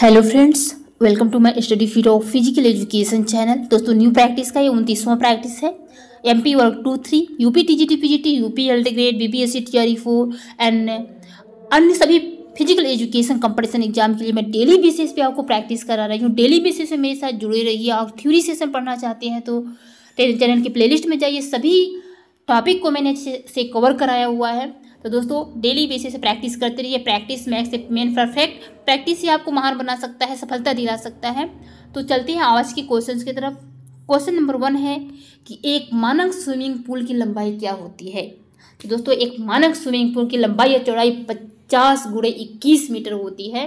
hello friends welcome to my study feed of physical education channel दोस्तों new practice का ये उनतीसवां practice है M P work two three U P T G T P G T U P ELED grade B B S C T R four and अन्य सभी physical education competition exam के लिए मैं daily basis पे आपको practice करा रही हूँ डेली बेसिस पर मेरे साथ जुड़े रहिए आप थ्यूरी सेशन पढ़ना चाहते हैं तो चैनल की प्ले में जाइए सभी टॉपिक को मैंने से कवर कराया हुआ है तो दोस्तों डेली बेसिस से प्रैक्टिस करते रहिए प्रैक्टिस मैक्स से मेन परफेक्ट प्रैक्टिस ही आपको महान बना सकता है सफलता दिला सकता है तो चलते हैं आज के क्वेश्चन की तरफ क्वेश्चन नंबर वन है कि एक मानक स्विमिंग पूल की लंबाई क्या होती है तो दोस्तों एक मानक स्विमिंग पूल की लंबाई या चौड़ाई पचास गुड़े इक्कीस मीटर होती है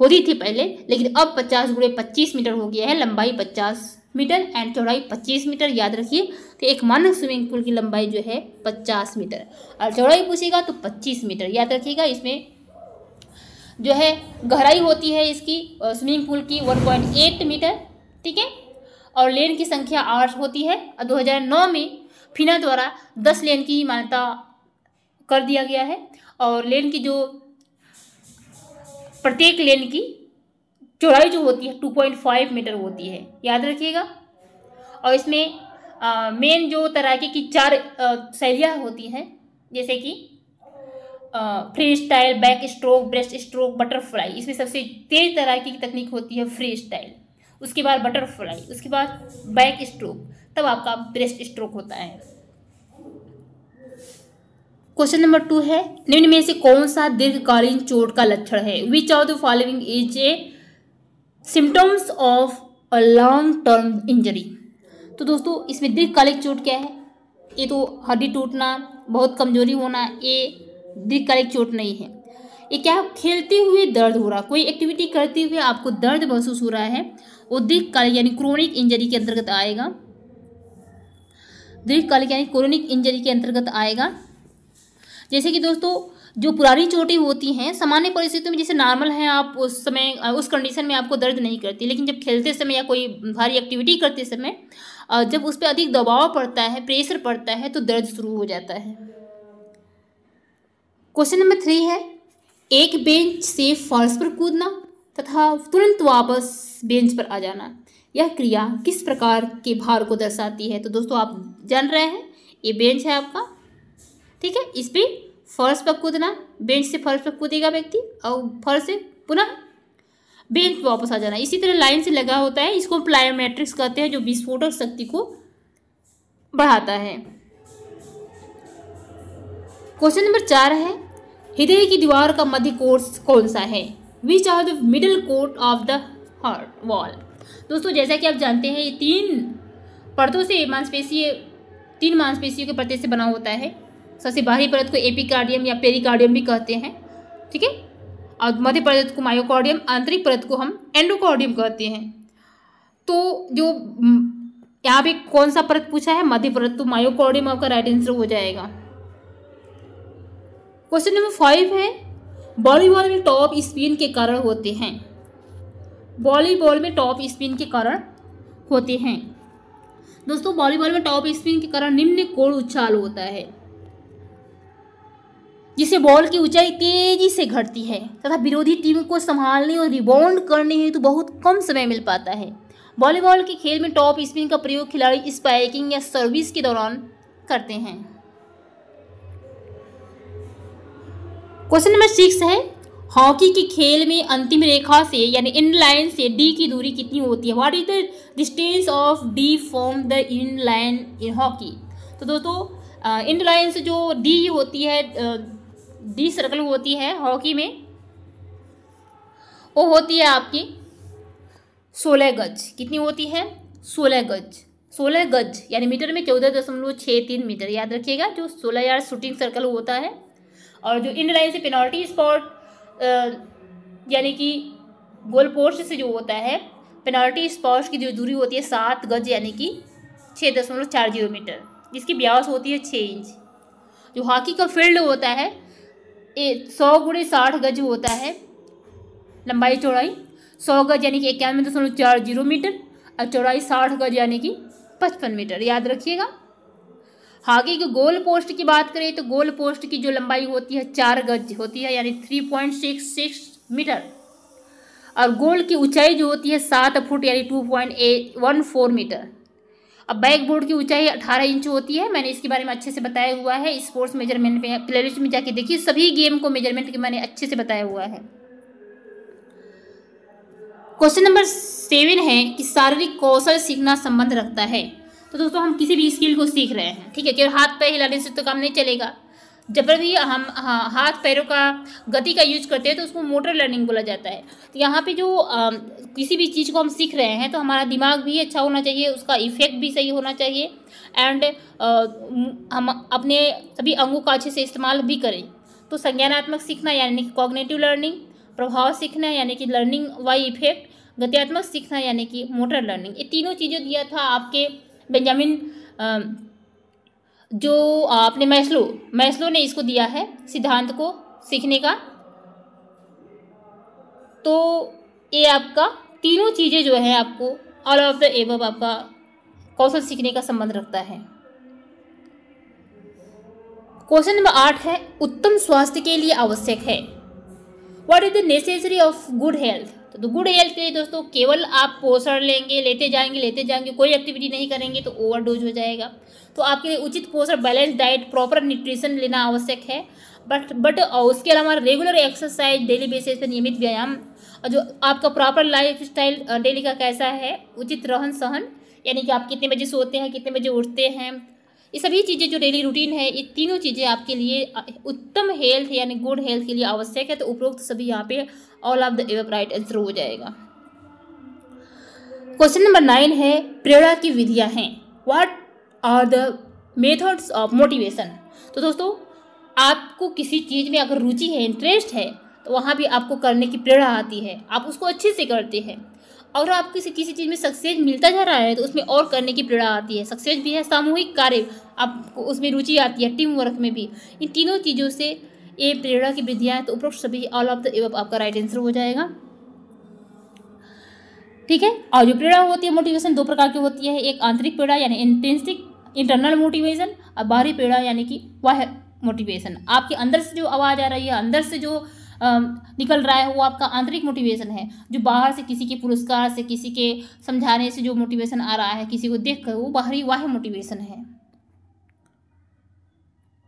होती थी पहले लेकिन अब पचास गुड़े पच्चीस मीटर हो गया है लंबाई पचास मीटर एंड चौड़ाई 25 मीटर याद रखिए तो एक मानक स्विमिंग पूल की लंबाई जो है 50 मीटर और चौड़ाई पूछेगा तो 25 मीटर याद रखिएगा इसमें जो है गहराई होती है इसकी स्विमिंग पूल की 1.8 मीटर ठीक है और लेन की संख्या आठ होती है और 2009 में फिना द्वारा 10 लेन की मान्यता कर दिया गया है और लेन की जो प्रत्येक लेन की चौड़ाई जो होती है टू पॉइंट फाइव मीटर होती है याद रखिएगा और इसमें मेन जो तैराकी की चार शैलियाँ होती हैं जैसे कि freestyle backstroke breaststroke butterfly इसमें सबसे तेज तैराकी की तकनीक होती है फ्री स्टाइल उसके बाद बटरफ्लाई उसके बाद बैक स्ट्रोक तब आपका ब्रेस्ट स्ट्रोक होता है क्वेश्चन नंबर टू है निम्न में से कौन सा दीर्घकालीन चोट का लक्षण है which of the following is a symptoms of a long term injury तो दोस्तों इसमें दीर्घकालिक चोट क्या है ये तो हड्डी टूटना बहुत कमजोरी होना ये दीर्घकालिक चोट नहीं है ये क्या खेलते हुए दर्द हो रहा कोई एक्टिविटी करते हुए आपको दर्द महसूस हो रहा है वो दीर्घकालिक यानी क्रोनिक इंजरी के अंतर्गत आएगा दीर्घकालिक यानी क्रोनिक इंजरी के अंतर्गत आएगा जैसे कि दोस्तों जो पुरानी चोटें होती हैं सामान्य परिस्थितियों में जैसे नॉर्मल हैं आप उस समय उस कंडीशन में आपको दर्द नहीं करती लेकिन जब खेलते समय या कोई भारी एक्टिविटी करते समय जब उस पर अधिक दबाव पड़ता है प्रेशर पड़ता है तो दर्द शुरू हो जाता है क्वेश्चन नंबर थ्री है एक बेंच से फर्श पर कूदना तथा तुरंत वापस बेंच पर आ जाना यह क्रिया किस प्रकार के भार को दर्शाती है तो दोस्तों आप जान रहे हैं ये बेंच है आपका ठीक है इस पर फर्श पर कूदना बेंच से फर्श पर कूदेगा व्यक्ति और फर्श से पुनः बेंच पर वापस आ जाना इसी तरह लाइन से लगा होता है इसको प्लायोमेट्रिक्स कहते हैं जो विस्फोटक शक्ति को बढ़ाता है क्वेश्चन नंबर चार है हृदय की दीवार का मध्य कोर्स कौन सा है which are the middle coat of the heart wall दोस्तों जैसा कि आप जानते हैं ये तीन परतों से मांसपेशी तीन मांसपेशियों के परते से बना होता है सबसे बाहरी परत को एपिकार्डियम या पेरिकार्डियम भी कहते हैं ठीक है और मध्य परत को मायोकार्डियम आंतरिक परत को हम एंडोकार्डियम कहते हैं तो जो यहाँ पे कौन सा परत पूछा है मध्य परत तो मायोकार्डियम आपका राइट आंसर हो जाएगा क्वेश्चन नंबर फाइव है वॉलीबॉल में टॉप स्पिन के कारण होते हैं वॉलीबॉल में टॉप स्पिन के कारण होते हैं दोस्तों वॉलीबॉल में टॉप स्पिन के कारण निम्न कोण उछाल होता है जिसे बॉल की ऊंचाई तेजी से घटती है तथा विरोधी टीम को संभालने और रिबाउंड करने हेतु तो बहुत कम समय मिल पाता है वॉलीबॉल के खेल में टॉप स्पिन का प्रयोग खिलाड़ी स्पाइकिंग या सर्विस के दौरान करते हैं क्वेश्चन नंबर सिक्स है हॉकी के खेल में अंतिम रेखा से यानी इन लाइन से डी की दूरी कितनी होती है what is the distance of D from the in line in hockey तो दोस्तों इन लाइन से जो डी होती है डी सर्कल होती है हॉकी में वो होती है आपकी सोलह गज कितनी होती है सोलह गज सोलह गज यानी मीटर में चौदह दशमलव छः तीन मीटर याद रखिएगा जो सोलह यार्ड शूटिंग सर्कल होता है और जो इन लाइन से पेनल्टी स्पॉट यानी कि गोल पोस्ट से जो होता है पेनल्टी स्पॉट की जो दूरी होती है सात गज यानी कि छः दशमलव चार जीरो मीटर जिसकी ब्यास होती है छः इंच जो हॉकी का फील्ड होता है सौ गुड़े साठ गज होता है लंबाई चौड़ाई सौ गज यानी कि इक्यानवे दशमलव चार जीरो मीटर और चौड़ाई साठ गज यानी कि पचपन मीटर याद रखिएगा आगे की गोल पोस्ट की बात करें तो गोल पोस्ट की जो लंबाई होती है चार गज होती है यानी three point six six metre और गोल की ऊंचाई जो होती है सात फुट यानी two point eight one four metre अब बैक बोर्ड की ऊंचाई 18 इंच होती है मैंने इसके बारे में अच्छे से बताया हुआ है स्पोर्ट्स मेजरमेंट में लिस्ट में जाके देखिए सभी गेम को मेजरमेंट के मैंने अच्छे से बताया हुआ है क्वेश्चन नंबर सेवन है कि शारीरिक कौशल सीखना संबंध रखता है तो दोस्तों हम किसी भी स्किल को सीख रहे हैं ठीक है केवल हाथ पैर हिलाने से तो काम नहीं चलेगा जब भी हम हाँ, हाथ पैरों का गति का यूज करते हैं तो उसको मोटर लर्निंग बोला जाता है तो यहाँ पे जो आ, किसी भी चीज़ को हम सीख रहे हैं तो हमारा दिमाग भी अच्छा होना चाहिए उसका इफेक्ट भी सही होना चाहिए एंड हम अपने सभी अंगों का अच्छे से इस्तेमाल भी करें तो संज्ञानात्मक सीखना यानी कि कॉग्नेटिव लर्निंग प्रभाव सीखना यानी कि लर्निंग वाई इफेक्ट गत्यात्मक सीखना यानी कि मोटर लर्निंग ये तीनों चीज़ें दिया था आपके बेंजामिन जो आपने मैस्लो मैस्लो ने इसको दिया है सिद्धांत को सीखने का तो ये आपका तीनों चीज़ें जो है आपको ऑल ऑफ द एबव आपका कौशल सीखने का संबंध रखता है क्वेश्चन नंबर आठ है उत्तम स्वास्थ्य के लिए आवश्यक है what is the necessary of good health तो गुड हेल्थ के लिए दोस्तों केवल आप पोषण लेंगे लेते जाएंगे लेते जाएंगे कोई एक्टिविटी नहीं करेंगे तो ओवरडोज हो जाएगा तो आपके लिए उचित पोषण बैलेंस डाइट प्रॉपर न्यूट्रिशन लेना आवश्यक है बट बट उसके अलावा रेगुलर एक्सरसाइज डेली बेसिस पर नियमित व्यायाम और जो आपका प्रॉपर लाइफ स्टाइल डेली का कैसा है उचित रहन सहन यानी कि आप कितने बजे सोते हैं कितने बजे उठते हैं ये सभी चीज़ें जो डेली रूटीन है ये तीनों चीज़ें आपके लिए उत्तम हेल्थ यानी गुड हेल्थ के लिए आवश्यक है तो उपरोक्त सभी यहाँ पे all of the above right answer हो जाएगा क्वेश्चन नंबर नाइन है प्रेरणा की विधियाँ हैं व्हाट और द मेथड्स ऑफ मोटिवेशन तो दोस्तों आपको किसी चीज़ में अगर रुचि है इंटरेस्ट है तो वहाँ भी आपको करने की प्रेरणा आती है आप उसको अच्छे से करते हैं और आप किसी किसी चीज़ में सक्सेस मिलता जा रहा है तो उसमें और करने की प्रेरणा आती है सक्सेस भी है सामूहिक कार्य आपको उसमें रुचि आती है टीम वर्क में भी इन तीनों चीज़ों से ये प्रेरणा की विधियां हैं तो उपरोक्त सभी ऑल ऑफ द एवप आपका राइट आंसर हो जाएगा ठीक है और जो प्रेरणा होती है मोटिवेशन दो प्रकार की होती है एक आंतरिक प्रेरणा यानी इंटेंसिक इंटरनल मोटिवेशन और बाहरी प्रेरणा यानी कि वह मोटिवेशन आपके अंदर से जो आवाज़ आ रही है अंदर से जो निकल रहा है वो आपका आंतरिक मोटिवेशन है जो बाहर से किसी के पुरस्कार से किसी के समझाने से जो मोटिवेशन आ रहा है किसी को देख कर वो बाहरी वाह मोटिवेशन है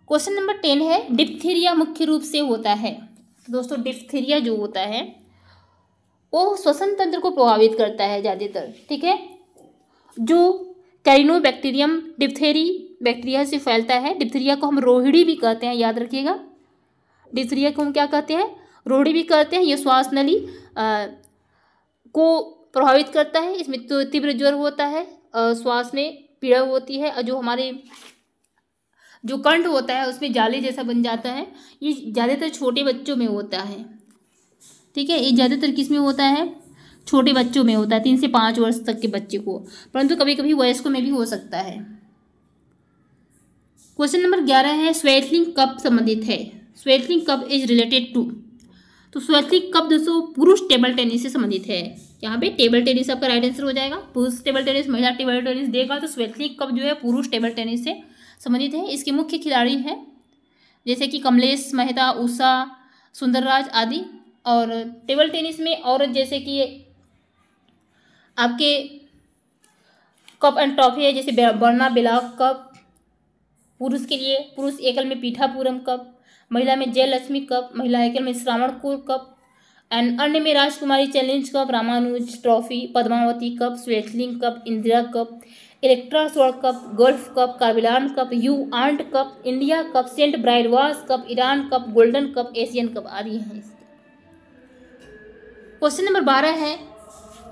क्वेश्चन नंबर टेन है डिप्थीरिया मुख्य रूप से होता है तो दोस्तों डिप्थीरिया जो होता है वो श्वसन तंत्र को प्रभावित करता है ज़्यादातर ठीक है जो कैरिनो बैक्टीरियम डिप्थेरी बैक्टीरिया से फैलता है डिप्थेरिया को हम रोहिड़ी भी कहते हैं याद रखिएगा डिप्थेरिया को हम क्या कहते हैं रोहिड़ी भी कहते हैं ये श्वास नली को प्रभावित करता है इसमें तो तीव्र ज्वर होता है श्वास में पीड़ा होती है और जो हमारे जो कंठ होता है उसमें जाले जैसा बन जाता है ये ज़्यादातर छोटे बच्चों में होता है ठीक है ये ज़्यादातर किस में होता है छोटे बच्चों में होता है तीन से पाँच वर्ष तक के बच्चे को परंतु कभी कभी वयस्कों में भी हो सकता है क्वेश्चन नंबर ग्यारह है स्वेटलिंग कब संबंधित है स्वेटलिंग कब इज रिलेटेड टू तो स्वेटलिंग कब दोस्तों पुरुष टेबल टेनिस से संबंधित है यहाँ पे टेबल टेनिस आपका राइट आंसर हो जाएगा पुरुष टेबल टेनिस महिला टेबल टेनिस देगा तो स्वेटलिंग कप जो है पुरुष टेबल टेनिस से संबंधित है इसके मुख्य खिलाड़ी हैं जैसे कि कमलेश मेहता उषा सुंदरराज आदि और टेबल टेनिस में औरत जैसे कि आपके कप एंड टॉफी है जैसे बर्ना बिलाव कप पुरुष के लिए पुरुष एकल में पीठापुरम कप महिला में जयलक्ष्मी कप महिला एकल में श्रावणकुर कप एंड अन्य में Rajkumari challenge cup Ramanuj trophy Padmavati cup Swaythling cup Indira cup Electra स्वर्ण कप गोल्फ कप काबिलान cup U Thant cup India cup saint bride cup Iran cup golden cup Asian cup आदि हैं क्वेश्चन नंबर बारह है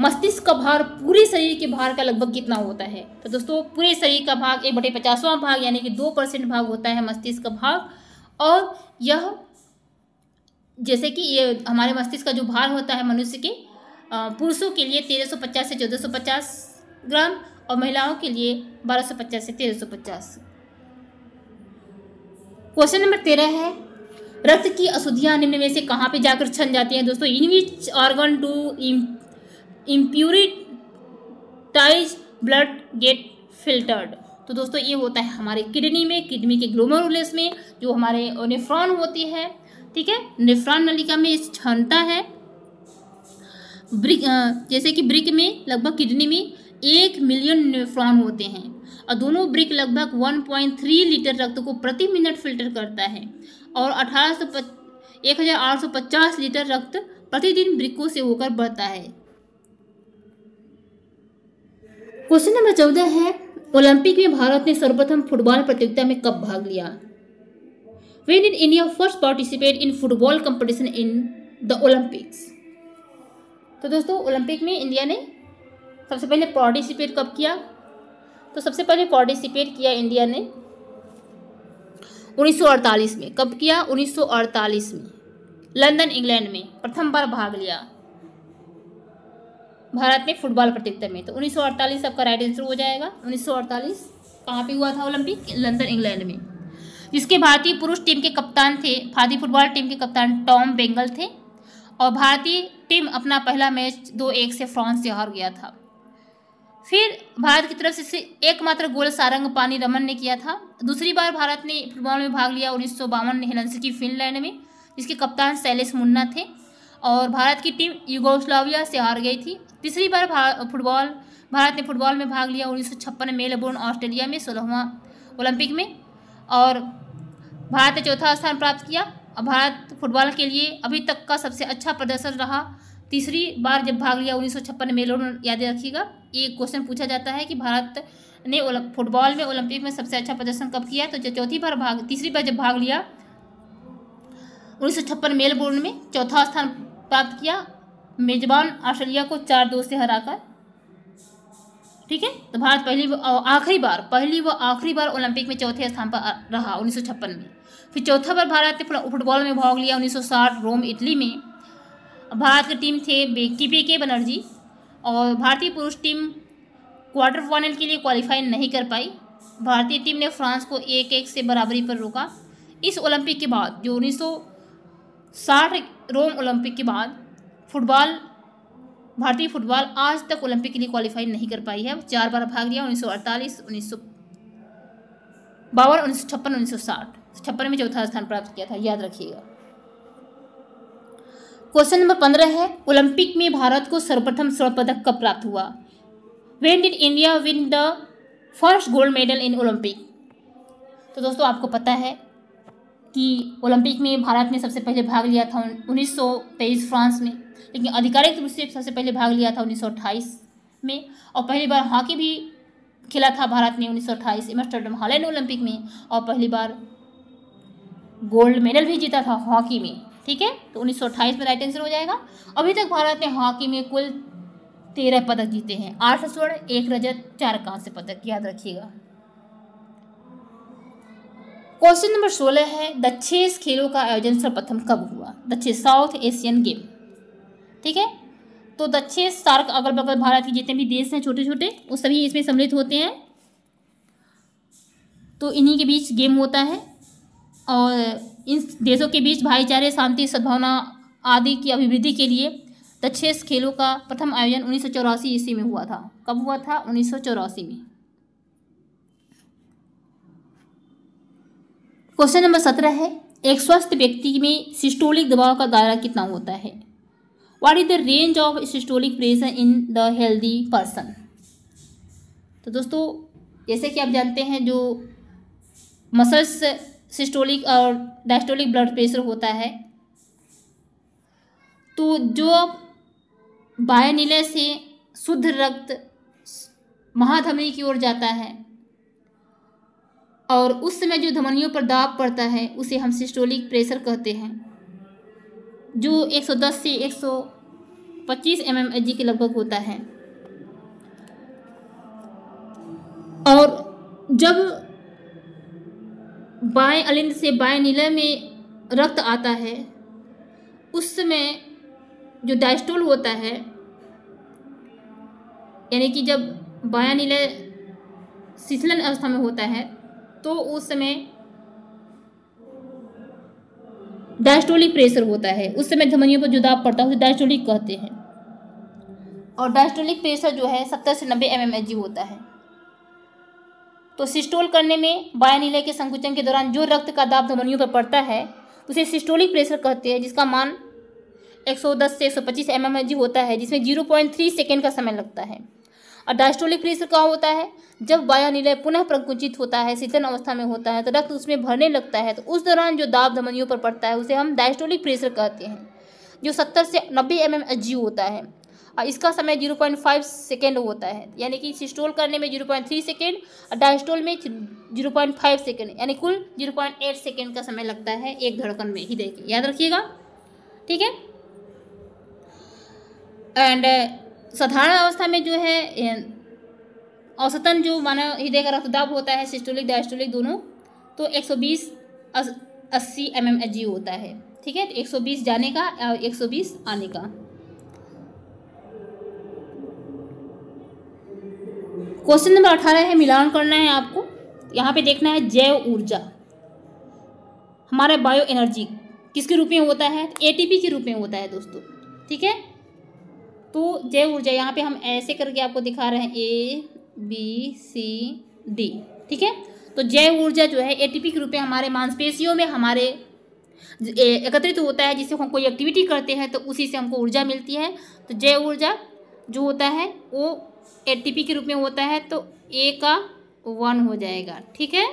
मस्तिष्क का भार पूरे शरीर के भार का लगभग कितना होता है तो दोस्तों पूरे शरीर का भाग एक बटे पचासवा भाग यानी कि दो परसेंट भाग होता है मस्तिष्क का भाग और यह जैसे कि ये हमारे मस्तिष्क का जो भार होता है मनुष्य के पुरुषों के लिए तेरह सौ पचास से चौदह सौ पचास ग्राम और महिलाओं के लिए बारह सौ पचास से तेरह सौ पचास क्वेश्चन नंबर तेरह है रक्त की अशुद्धियाँ निम्न में से कहाँ पे जाकर छन जाती हैं दोस्तों in which organ to impurities blood get filtered तो दोस्तों ये होता है हमारे किडनी में किडनी के ग्लोमरुलस में जो हमारे निफ्रॉन होती है ठीक है निफ्रॉन नलिका में इस क्षमता है ब्रिक जैसे कि ब्रिक में लगभग किडनी में एक मिलियन निफ्रॉन होते हैं और दोनों ब्रिक लगभग 1.3 लीटर रक्त को प्रति मिनट फिल्टर करता है और अठारह सौ लीटर रक्त प्रतिदिन ब्रिकों से होकर बढ़ता है क्वेश्चन नंबर चौदह है ओलंपिक में भारत ने सर्वप्रथम फुटबॉल प्रतियोगिता में कब भाग लिया when in India first participate in football competition in the Olympics तो दोस्तों ओलंपिक में इंडिया ने सबसे पहले पार्टिसिपेट कब किया तो सबसे पहले पार्टिसिपेट किया इंडिया ने 1948 में कब किया 1948 में लंदन इंग्लैंड में प्रथम बार भाग लिया भारत में फुटबॉल प्रतियोगिता में तो 1948 आपका राइट आंसर हो जाएगा 1948 कहाँ पे हुआ था ओलंपिक लंदन इंग्लैंड में जिसके भारतीय पुरुष टीम के कप्तान थे भारतीय फुटबॉल टीम के कप्तान टॉम बेंगल थे और भारतीय टीम अपना पहला मैच दो एक से फ्रांस से हार गया था फिर भारत की तरफ से एकमात्र गोल सारंग पानी रमन ने किया था दूसरी बार भारत ने फुटबॉल में भाग लिया उन्नीस सौ बावन में हेलंसकी फिनलैंड में जिसके कप्तान शैलेश मुन्ना थे और भारत की टीम यूगोस्लाविया से हार गई थी तीसरी बार फुटबॉल भारत ने फुटबॉल में भाग लिया उन्नीस में मेलबोर्न ऑस्ट्रेलिया में सोलहवा ओलंपिक में और भारत ने चौथा स्थान प्राप्त किया और भारत फुटबॉल के लिए अभी तक का सबसे अच्छा प्रदर्शन रहा तीसरी बार जब भाग लिया उन्नीस सौ मेलबोर्न याद रखिएगा ये क्वेश्चन पूछा जाता है कि भारत ने फुटबॉल में ओलंपिक में सबसे अच्छा प्रदर्शन कब किया तो जब चौथी बार भाग तीसरी बार जब भाग लिया उन्नीस मेलबोर्न में चौथा स्थान प्राप्त किया मेजबान ऑस्ट्रेलिया को चार दो से हराकर ठीक है तो भारत पहली आखिरी बार पहली व आखिरी बार ओलंपिक में चौथे स्थान पर रहा उन्नीस में फिर चौथा बार भारत ने फुटबॉल में भाग लिया 1960 रोम इटली में भारत की टीम थे बेकी पी के बनर्जी और भारतीय पुरुष टीम क्वार्टर फाइनल के लिए क्वालिफाई नहीं कर पाई भारतीय टीम ने फ्रांस को एक एक से बराबरी पर रोका इस ओलंपिक के बाद जो उन्नीस रोम ओलंपिक के बाद फुटबॉल भारतीय फुटबॉल आज तक ओलंपिक के लिए क्वालिफाई नहीं कर पाई है चार बार भाग लिया उन्नीस सौ बावन उन्नीस सौ छप्पन उन्नीस सौ साठ छप्पन में चौथा स्थान प्राप्त किया था याद रखिएगा क्वेश्चन नंबर पंद्रह है ओलंपिक में भारत को सर्वप्रथम स्वर्ण पदक कब प्राप्त हुआ when did India win the first gold medal in Olympic तो दोस्तों आपको पता है कि ओलंपिक में भारत ने सबसे पहले भाग लिया था उन्नीस सौ तेईस फ्रांस में लेकिन आधिकारिक रूप से सबसे पहले भाग लिया था उन्नीस सौ अट्ठाईस में और पहली बार हॉकी भी खेला था भारत ने उन्नीस सौ अट्ठाईस एमस्टरडम हॉलैंड ओलंपिक में और पहली बार गोल्ड मेडल भी जीता था हॉकी में ठीक है तो उन्नीस सौ अट्ठाईस में राइट आंसर हो जाएगा अभी तक भारत ने हॉकी में कुल तेरह पदक जीते हैं आठ स्वर्ण एक रजत चार कांस्य पदक याद रखिएगा क्वेश्चन नंबर सोलह है द छेस खेलों का आयोजन सर्वप्रथम कब हुआ द छे साउथ एशियन गेम ठीक है तो द चेस सार्क अगल बगल भारत के जितने भी देश हैं छोटे छोटे वो सभी इसमें सम्मिलित होते हैं तो इन्हीं के बीच गेम होता है और इन देशों के बीच भाईचारे शांति सद्भावना आदि की अभिवृद्धि के लिए द छेस खेलों का प्रथम आयोजन उन्नीस ईस्वी में हुआ था कब हुआ था उन्नीस में क्वेश्चन नंबर सत्रह है एक स्वस्थ व्यक्ति में सिस्टोलिक दबाव का दायरा कितना होता है what is the range of systolic pressure in the healthy person तो दोस्तों जैसे कि आप जानते हैं जो मसल्स सिस्टोलिक और डायस्टोलिक ब्लड प्रेशर होता है तो जो बायनिलय से शुद्ध रक्त महाधमनी की ओर जाता है और उस समय जो धमनियों पर दाब पड़ता है उसे हम सिस्टोलिक प्रेशर कहते हैं जो 110 से 125 एम एम के लगभग होता है और जब बाएं अलिंद से बाएं नीले में रक्त आता है उस समय जो डायस्टोल होता है यानी कि जब बाया नीले सिसलन अवस्था में होता है तो उस समय डायस्टोलिक प्रेशर होता है उस समय धमनियों पर जो दाब पड़ता है उसे डायस्टोलिक कहते हैं और डायस्टोलिक प्रेशर जो है सत्तर से नब्बे एम mm होता है तो सिस्टोल करने में बाया नीले के संकुचन के दौरान जो रक्त का दाब धमनियों पर पड़ता है उसे सिस्टोलिक प्रेशर कहते हैं जिसका मान 110 से 125 सौ mm होता है जिसमें 0.3 सेकेंड का समय लगता है और डायस्टोलिक प्रेशर कहाँ होता है जब वाया निलय पुनः प्रकुंचित होता है शीतन अवस्था में होता है तो रक्त उसमें भरने लगता है तो उस दौरान जो दाब धमनियों पर पड़ता है उसे हम डायस्टोलिक प्रेशर कहते हैं जो सत्तर से नब्बे एम एम एच जी होता है और इसका समय जीरो पॉइंट फाइव सेकेंड होता है यानी कि सिस्टोल करने में जीरो पॉइंट थ्री सेकेंड और डायस्टोल में जीरो पॉइंट फाइव सेकेंड यानी कुल जीरो पॉइंट एट सेकेंड का समय लगता है एक धड़कन में ही देखिए याद रखिएगा ठीक है एंड साधारण अवस्था में जो है औसतन जो मानव हृदय का रक्तदाब होता है सिस्टोलिक डायस्टोलिक दोनों तो 120 अस्सी एम एम एच जी होता है ठीक है एक सौ बीस जाने का और एक सौ बीस आने का क्वेश्चन नंबर अठारह है मिलान करना है आपको यहाँ पे देखना है जैव ऊर्जा हमारा बायो एनर्जी किसके रूप में होता है ए के रूप में होता है दोस्तों ठीक है तो जैव ऊर्जा यहाँ पे हम ऐसे करके आपको दिखा रहे हैं ए बी सी डी ठीक है तो जैव ऊर्जा जो है एटीपी के रूप में हमारे मांसपेशियों में हमारे एकत्रित होता है जिससे हम कोई एक्टिविटी करते हैं तो उसी से हमको ऊर्जा मिलती है तो जय ऊर्जा जो होता है वो एटीपी के रूप में होता है तो ए का वन हो जाएगा ठीक है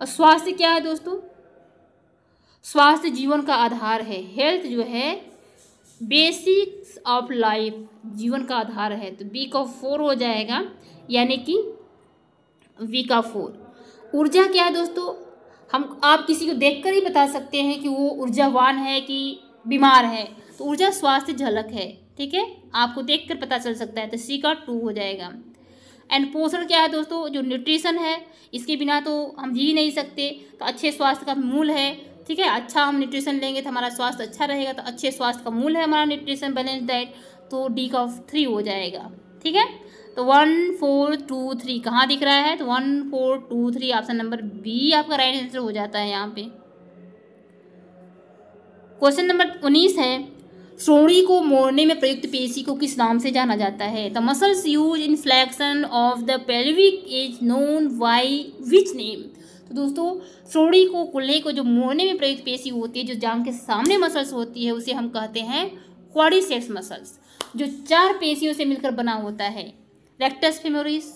और स्वास्थ्य क्या है दोस्तों स्वास्थ्य जीवन का आधार है हेल्थ जो है बेसिक्स ऑफ लाइफ जीवन का आधार है तो बी का फोर हो जाएगा यानी कि वी का फोर ऊर्जा क्या है दोस्तों हम आप किसी को देखकर ही बता सकते हैं कि वो ऊर्जावान है कि बीमार है तो ऊर्जा स्वास्थ्य झलक है ठीक है आपको देखकर पता चल सकता है तो सी का टू हो जाएगा एंड पोषण क्या है दोस्तों जो न्यूट्रिशन है इसके बिना तो हम जी नहीं सकते तो अच्छे स्वास्थ्य का मूल है ठीक है अच्छा हम न्यूट्रिशन लेंगे तो हमारा स्वास्थ्य अच्छा रहेगा तो अच्छे स्वास्थ्य का मूल है हमारा न्यूट्रिशन बैलेंस डाइट तो डी का थ्री हो जाएगा ठीक है तो वन फोर टू थ्री कहाँ दिख रहा है तो one four two three option number B आपका राइट आंसर हो जाता है यहाँ पे क्वेश्चन नंबर उन्नीस है श्रोणी को मोड़ने में प्रयुक्त पेशी को किस नाम से जाना जाता है the muscles use in flexion of the pelvic is known by which name तो दोस्तों फ्रोड़ी को कुल्ले को जो मोड़ने में प्रयुक्त पेशी होती है जो जांग के सामने मसल्स होती है उसे हम कहते हैं क्वारिसेप्स मसल्स जो चार पेशियों से मिलकर बना होता है rectus femoris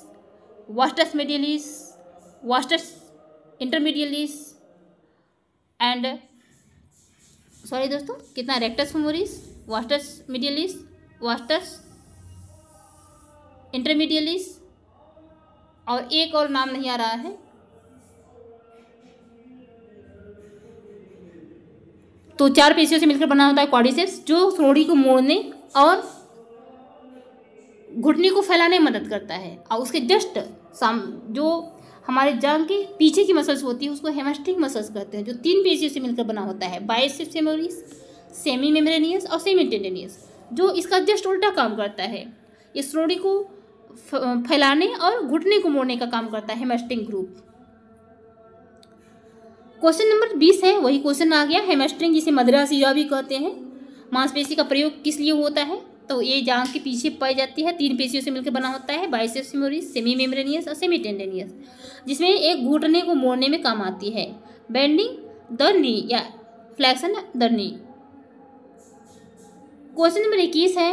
vastus medialis vastus intermedialis and sorry दोस्तों कितना rectus femoris vastus medialis vastus intermedialis और एक और नाम नहीं आ रहा है तो चार पेशियों से मिलकर बना होता है क्वाडिसेप्स जो थ्रोड़ी को मोड़ने और घुटने को फैलाने में मदद करता है और उसके जस्ट साम जो हमारे जंग के पीछे की मसल्स होती है उसको हेमस्ट्रिंग मसल्स कहते हैं जो तीन पेशियों से मिलकर बना होता है बायोसिप सेमोरिस सेमी मेम्ब्रेनियस और सेमी टेंडेनियस जो इसका जस्ट उल्टा काम करता है इस रोड़ी को फैलाने और घुटने को मोड़ने का काम करता है हेमास्टिंग ग्रुप क्वेश्चन नंबर बीस है वही क्वेश्चन आ गया हेमेस्ट्रिंग जिसे मद्रास सीजा भी कहते हैं मांसपेशी का प्रयोग किस लिए होता है तो ये जांग के पीछे पाई जाती है तीन पेशियों से मिलकर बना होता है बाइसेप्स सेमी मेमरेनियस और सेमी टेंडेनियस जिसमें एक घुटने को मोड़ने में काम आती है बेंडिंग द नी या flexion the knee question number इक्कीस है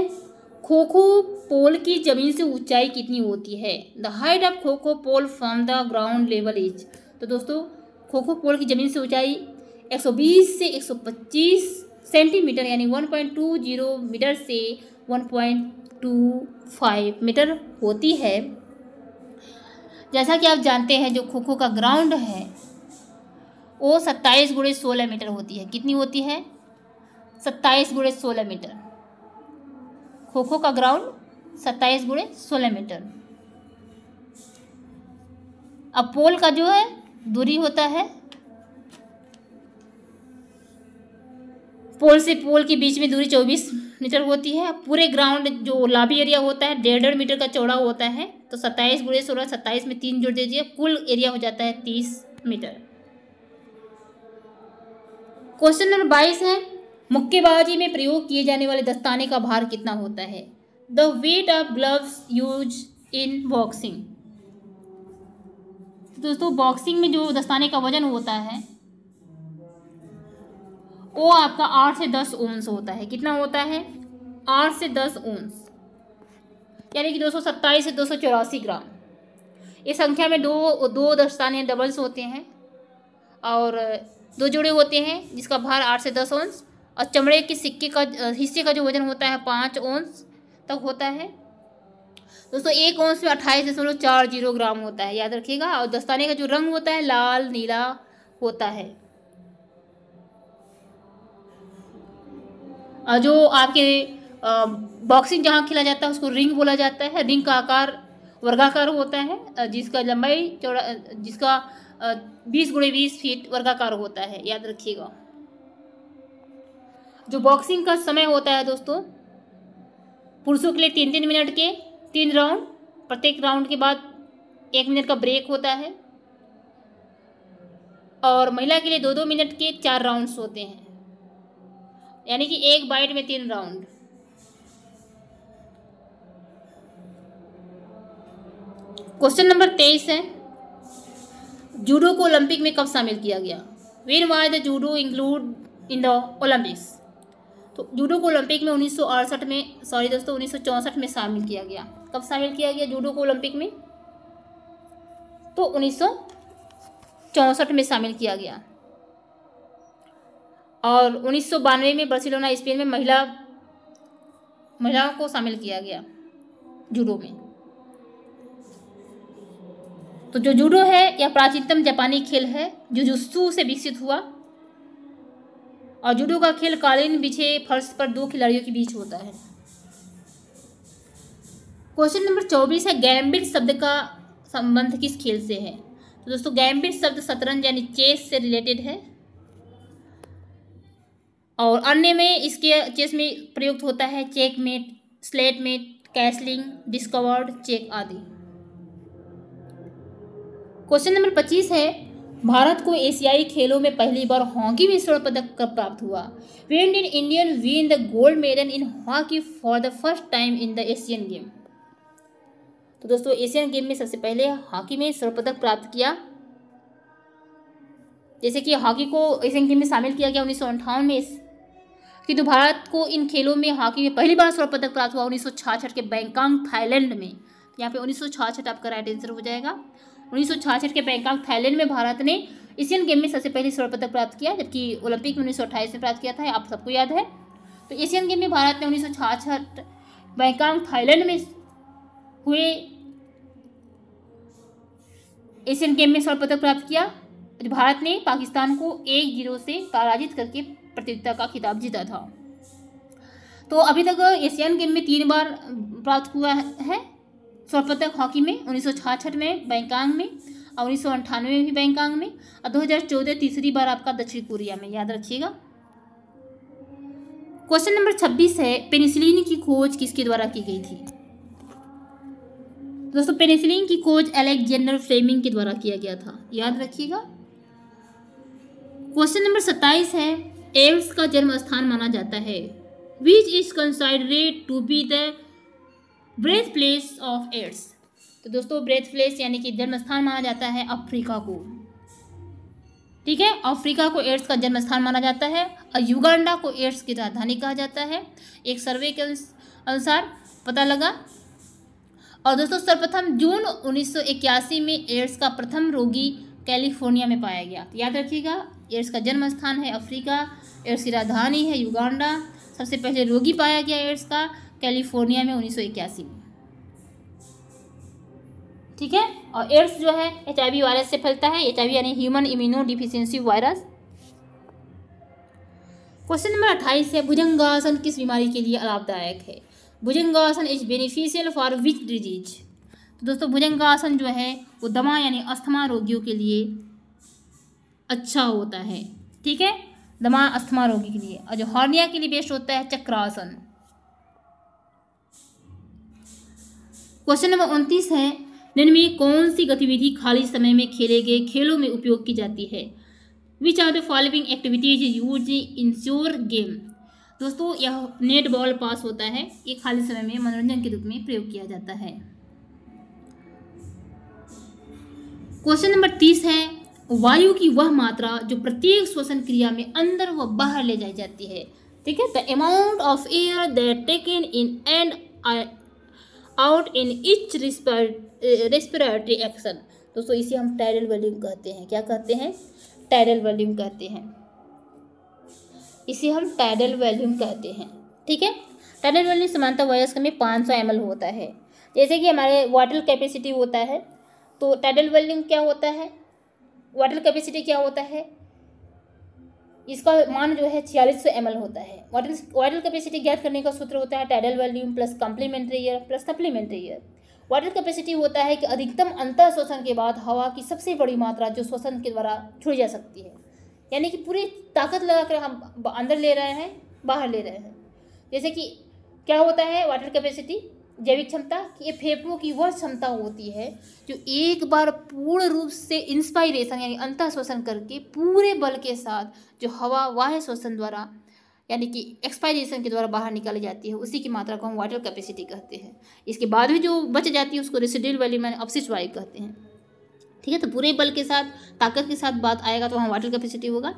खो खो पोल की जमीन से ऊंचाई कितनी होती है the height of kho kho pole from the ground level is तो दोस्तों खोखो पोल की ज़मीन से ऊंचाई 120 से 125 सेंटीमीटर यानी 1.20 मीटर से 1.25 मीटर होती है जैसा कि आप जानते हैं जो खोखो का ग्राउंड है वो सत्ताईस गुड़े सोलह मीटर होती है कितनी होती है सत्ताईस गुड़े सोलह मीटर खोखो का ग्राउंड सत्ताईस गुड़े सोलह मीटर अब पोल का जो है दूरी होता है पोल से पोल के बीच में दूरी चौबीस मीटर होती है पूरे ग्राउंड जो लाबी एरिया होता है डेढ़ डेढ़ मीटर का चौड़ा होता है तो सत्ताईस बुढ़े सोलह सत्ताईस में तीन जोड़ दीजिए कुल एरिया हो जाता है तीस मीटर क्वेश्चन नंबर बाईस है मुक्केबाजी में प्रयोग किए जाने वाले दस्ताने का भार कितना होता है the weight of gloves use in boxing तो दोस्तों बॉक्सिंग में जो दस्ताने का वजन होता है वो आपका आठ से दस ओंस होता है कितना होता है आठ से दस ओंस यानी कि दो सौ सत्ताईस से दो सौ चौरासी ग्राम इस संख्या में दो दो दस्ताने डबल्स होते हैं और दो जोड़े होते हैं जिसका भार आठ से दस ओंस और चमड़े के सिक्के का हिस्से का जो वजन होता है पाँच ओंस तक होता है दोस्तों एक औंस में अट्ठाईस दशमलव चार जीरो ग्राम होता है याद रखिएगा और दस्ताने का जो रंग होता है लाल नीला होता है जो आपके बॉक्सिंग जहाँ खेला जाता है उसको रिंग बोला जाता है रिंग का आकार वर्गाकार होता है जिसका लंबाई चौड़ा जिसका बीस गुड़े बीस फीट वर्गाकार होता है याद रखिएगा जो बॉक्सिंग का समय होता है दोस्तों पुरुषों के लिए तीन तीन मिनट के तीन राउंड प्रत्येक राउंड के बाद एक मिनट का ब्रेक होता है और महिला के लिए दो दो मिनट के चार राउंड्स होते हैं यानी कि एक बाइट में तीन राउंड क्वेश्चन नंबर तेईस है जूडो को ओलंपिक में कब शामिल किया गया when was the judo include in the Olympics तो जूडो को ओलंपिक में उन्नीस में सॉरी दोस्तों उन्नीस में शामिल किया गया कब शामिल किया गया जूडो को ओलंपिक में तो उन्नीस में शामिल किया गया और उन्नीस में बर्सिलोना स्पेन में महिला महिलाओं को शामिल किया गया जूडो में तो जो जूडो है यह प्राचीनतम जापानी खेल है जुस्सू से विकसित हुआ और जूडो का खेल कालीन बिछे फर्श पर दो खिलाड़ियों के बीच होता है क्वेश्चन नंबर चौबीस है गैम्बिट शब्द का संबंध किस खेल से है तो दोस्तों गैम्बिट शब्द शतरंज यानी चेस से रिलेटेड है और अन्य में इसके चेस में प्रयुक्त होता है checkmate stalemate castling discovered check आदि क्वेश्चन नंबर पच्चीस है भारत को एशियाई खेलों में पहली बार हॉकी में स्वर्ण पदक कब प्राप्त हुआ when did Indian win the gold medal in hockey for the first time in the Asian game तो दोस्तों एशियन गेम में सबसे पहले हॉकी में स्वर्ण पदक प्राप्त किया जैसे कि हॉकी को एशियन गेम में शामिल किया गया उन्नीस में किंतु तो भारत को इन खेलों में हॉकी में पहली बार स्वर्ण पदक प्राप्त हुआ उन्नीस के बैंकॉक थाईलैंड में यहाँ पे उन्नीस आपका राइट आंसर हो जाएगा उन्नीस के बैंकॉक थाईलैंड में भारत ने एशियन गेम में सबसे पहले स्वर्ण पदक प्राप्त किया जबकि ओलंपिक में उन्नीस में प्राप्त किया था आप सबको याद है तो एशियन गेम में भारत ने उन्नीस सौ बैंकॉक थाईलैंड में हुए एशियन गेम में स्वर्ण पदक प्राप्त किया भारत ने पाकिस्तान को एक जीरो से पराजित करके प्रतियोगिता का खिताब जीता था तो अभी तक एशियन गेम में तीन बार प्राप्त हुआ है स्वर्ण पदक हॉकी में उन्नीस में बैंकांग में और उन्नीस में भी बैंकांग में और चौदह तीसरी बार आपका दक्षिण कोरिया में याद रखिएगा क्वेश्चन नंबर छब्बीस है पेनिसिलिन की खोज किसके द्वारा की गई थी दोस्तों पेनिसिलिन की खोज एलेक्जेंडर फ्लेमिंग के द्वारा किया गया था याद रखिएगा क्वेश्चन नंबर सत्ताईस है एड्स का जन्म स्थान माना जाता है which is considered to be the birth place of AIDS तो दोस्तों ब्रेथ प्लेस यानी कि जन्म स्थान माना जाता है अफ्रीका को ठीक है अफ्रीका को एड्स का जन्म स्थान माना जाता है और युगांडा को एड्स की राजधानी कहा जाता है एक सर्वे के अनुसार पता लगा और दोस्तों सर्वप्रथम जून 1981 में एड्स का प्रथम रोगी कैलिफोर्निया में पाया गया याद रखिएगा एड्स का जन्म स्थान है अफ्रीका एड्स की राजधानी है युगांडा सबसे पहले रोगी पाया गया एड्स का कैलिफोर्निया में उन्नीस में ठीक है और एड्स जो है एच वायरस से फैलता है एच यानी human immunodeficiency virus question number अट्ठाईस है भुजंगासन किस बीमारी के लिए लाभदायक है bhujangasana is beneficial for which disease तो दोस्तों भुजंगासन जो है वो दमा यानी अस्थमा रोगियों के लिए अच्छा होता है ठीक है दमा अस्थमा रोगी के लिए और जो हॉर्निया के लिए बेस्ट होता है चक्रासन क्वेश्चन नंबर उनतीस है निम्न में कौन सी गतिविधि खाली समय में खेले गए खेलों में उपयोग की जाती है which are the following activities use in sure game दोस्तों यह नेट बॉल पास होता है ये खाली समय में मनोरंजन के रूप में प्रयोग किया जाता है क्वेश्चन नंबर तीस है वायु की वह मात्रा जो प्रत्येक श्वसन क्रिया में अंदर व बाहर ले जाई जाती है ठीक है the amount of air that taken in and out in each respiratory action दोस्तों इसे हम टायरल वॉल्यूम कहते हैं क्या कहते हैं टायरल वॉल्यूम कहते हैं इसे हम टाइडल वॉल्यूम कहते हैं ठीक है टाइडल वॉल्यूम समानता वयस्क में पाँच सौ एम होता है जैसे कि हमारे वाटर कैपेसिटी होता है तो टाइडल वॉल्यूम क्या होता है वाटर कैपेसिटी क्या होता है इसका मान जो है छियालीस सौ एम होता है वाटर वाटर कैपेसिटी ज्ञात करने का सूत्र होता है tidal volume plus complementary air plus supplementary air vital capacity होता है कि अधिकतम अंतर शोषण के बाद हवा की सबसे बड़ी मात्रा जो शोषण के द्वारा छोड़ी जा सकती है यानी कि पूरी ताकत लगा कर हम अंदर ले रहे हैं बाहर ले रहे हैं जैसे कि क्या होता है वाटर कैपेसिटी जैविक क्षमता कि ये फेफड़ों की वह क्षमता होती है जो एक बार पूर्ण रूप से इंस्पायरेशन यानी अंत शोषण करके पूरे बल के साथ जो हवा वाह शोषण द्वारा यानी कि एक्सपायरेशन के द्वारा बाहर निकाली जाती है उसी की मात्रा को हम वाटर कैपेसिटी कहते हैं इसके बाद भी जो बच जाती है उसको रेसिड्यूल वैल्यू मैंने अपशिष्ट वायु कहते हैं ठीक है तो पूरे बल के साथ ताकत के साथ बात आएगा तो वहाँ वाटल कैपेसिटी होगा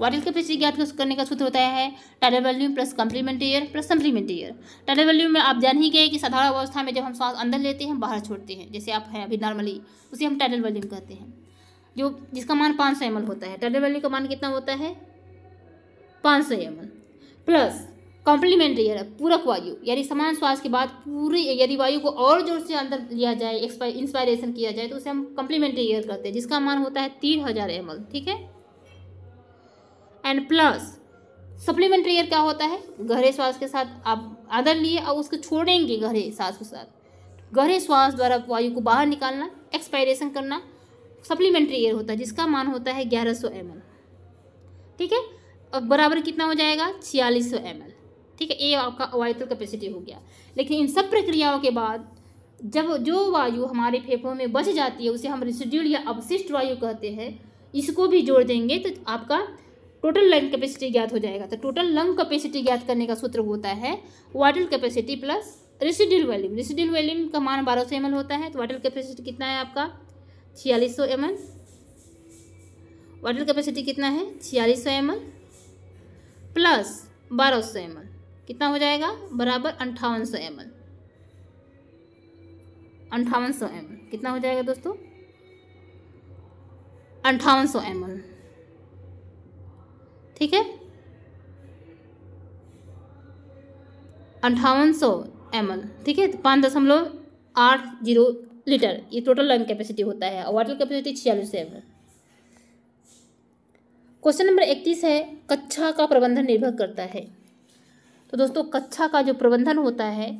वाटल कैपेसिटी ज्ञात करने का सूत्र होता है tidal value plus complement air plus supplement air tidal value में आप जान ही गए कि साधारण अवस्था में जब हम सांस अंदर लेते हैं बाहर छोड़ते हैं जैसे आप हैं अभी नॉर्मली उसे हम टाइडल वैल्यूम कहते हैं जो जिसका मान पाँच सौ एम होता है टाइडल वैल्यू का मान कितना होता है पाँच सौ एम प्लस कॉम्प्लीमेंट्री है पूरक वायु यानी समान श्वास के बाद पूरी यदि वायु को और जोर से अंदर लिया जाए इंस्पायरेशन किया जाए तो उसे हम कॉम्प्लीमेंट्री एयर करते हैं जिसका मान होता है तीन हज़ार एम ठीक है एंड प्लस सप्लीमेंट्री एयर क्या होता है गहरे श्वास के साथ आप आदर लिए और उसको छोड़ेंगे गहरे सांस के साथ गहरे श्वास द्वारा वायु को बाहर निकालना एक्सपायरेशन करना सप्लीमेंट्री एयर होता है जिसका मान होता है ग्यारह सौ ठीक है अब बराबर कितना हो जाएगा छियालीस सौ एम एल ठीक है ये आपका वाइटल कैपेसिटी हो गया लेकिन इन सब प्रक्रियाओं के बाद जब जो वायु हमारे फेफड़ों में बच जाती है उसे हम रिसिड्यूल या अवशिष्ट वायु कहते हैं इसको भी जोड़ देंगे तो आपका टोटल लंग कैपेसिटी ज्ञात हो जाएगा तो टोटल लंग कैपेसिटी ज्ञात करने का सूत्र होता है vital capacity plus residual volume residual volume का मान बारह सौ होता है तो वाइटल कैपेसिटी कितना है आपका छियालीस सौ एम एल वाटर कैपेसिटी कितना है छियालीस सौ एम एल प्लस बारह सौ एम एल कितना हो जाएगा बराबर अंठावन सौ एम एल अंठावन सौ एम एल कितना हो जाएगा दोस्तों अंठावन सौ एम एल ठीक है अंठावन सौ एम एल ठीक है तो पाँच दशमलव आठ जीरो लीटर ये टोटल लंग कैपेसिटी होता है और वाटर कैपेसिटी छियालीस एम एल क्वेश्चन नंबर इकतीस है कक्षा का प्रबंधन निर्भर करता है तो दोस्तों कक्षा का जो प्रबंधन होता है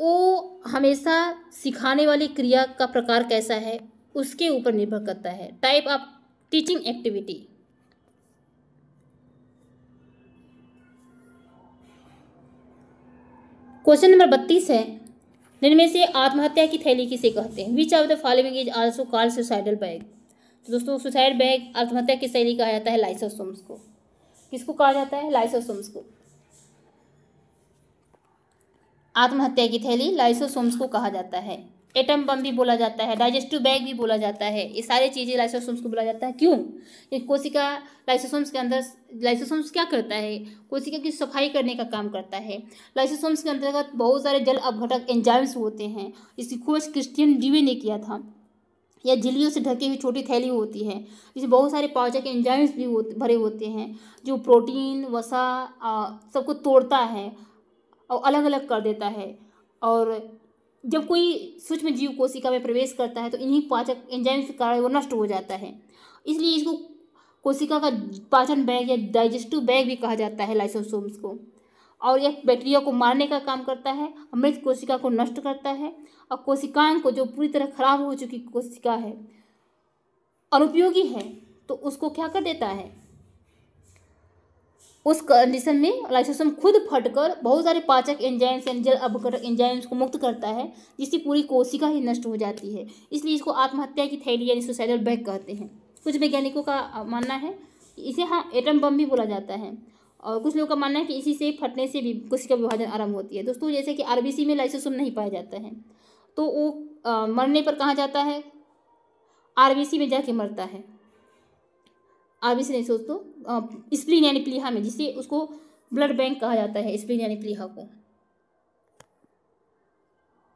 वो हमेशा सिखाने वाली क्रिया का प्रकार कैसा है उसके ऊपर निर्भर करता है type of teaching activity question number बत्तीस है जिनमें से आत्महत्या की थैली किसे कहते हैं which of the following is also call suicidal bag तो दोस्तों सुसाइड बैग आत्महत्या की थैली कहा जाता है लाइसोसोम्स को किसको कहा जाता है लाइसोसोम्स को आत्महत्या की थैली लाइसोसोम्स को कहा जाता है एटम बम भी बोला जाता है डाइजेस्टिव बैग भी बोला जाता है ये सारी चीज़ें लाइसोसोम्स को बोला जाता है क्यों ये कोशिका लाइसोसोम्स के अंदर लाइसोसोम्स क्या करता है कोशिका की सफाई करने का काम करता है लाइसोसोम्स के अंतर्गत बहुत सारे जल अवघटक एंजाइम्स होते हैं इसकी खोज क्रिस्टियन डीवे ने किया था या झिल्लियों से ढकी हुई छोटी थैली होती है जिसे बहुत सारे पाचक एंजाइम्स भी होते भरे होते हैं जो प्रोटीन वसा सबको तोड़ता है और अलग अलग कर देता है और जब कोई सूक्ष्म जीव कोशिका में प्रवेश करता है तो इन्हीं पाचक एंजाइम्स के कारण वो नष्ट हो जाता है इसलिए इसको कोशिका का पाचन बैग या डाइजेस्टिव बैग भी कहा जाता है लाइसोसोम्स को और यह बैक्टीरिया को मारने का काम करता है मृत कोशिका को नष्ट करता है और कोशिकाएं को जो पूरी तरह खराब हो चुकी कोशिका है अनुपयोगी है तो उसको क्या कर देता है उस कंडीशन में लाइसोसोम खुद फटकर बहुत सारे पाचक एंजाइम्स एंड जल अपघटक एंजाइम्स को मुक्त करता है जिससे पूरी कोशिका ही नष्ट हो जाती है इसलिए इसको आत्महत्या की थैली यानी सुसाइडल बैग कहते हैं कुछ वैज्ञानिकों का मानना है कि इसे हाँ एटम बम भी बोला जाता है और कुछ लोगों का मानना है कि इसी से फटने से भी कोशिका विभाजन आरंभ होती है दोस्तों जैसे कि आर में लाइसोसोम नहीं पाया जाता है तो वो मरने पर कहाँ जाता है आरबीसी में जाके मरता है नहीं सोच तो स्प्लीन यानी प्लीहा में जिसे उसको ब्लड बैंक कहा जाता है स्प्लीन यानी प्लीहा को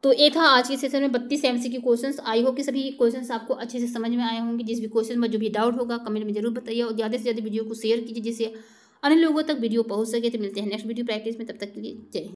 तो ये था आज के सेशन में बत्तीस एम सी क्वेश्चन आई हो कि सभी क्वेश्चन आपको अच्छे से समझ में आए होंगे जिस भी क्वेश्चन में जो भी डाउट होगा कमेंट में जरूर बताइए और ज़्यादा से ज़्यादा वीडियो को शेयर कीजिए जिससे अन्य लोगों तक वीडियो पहुंच सके तो मिलते हैं नेक्स्ट वीडियो प्रैक्टिस में तब तक के लिए जय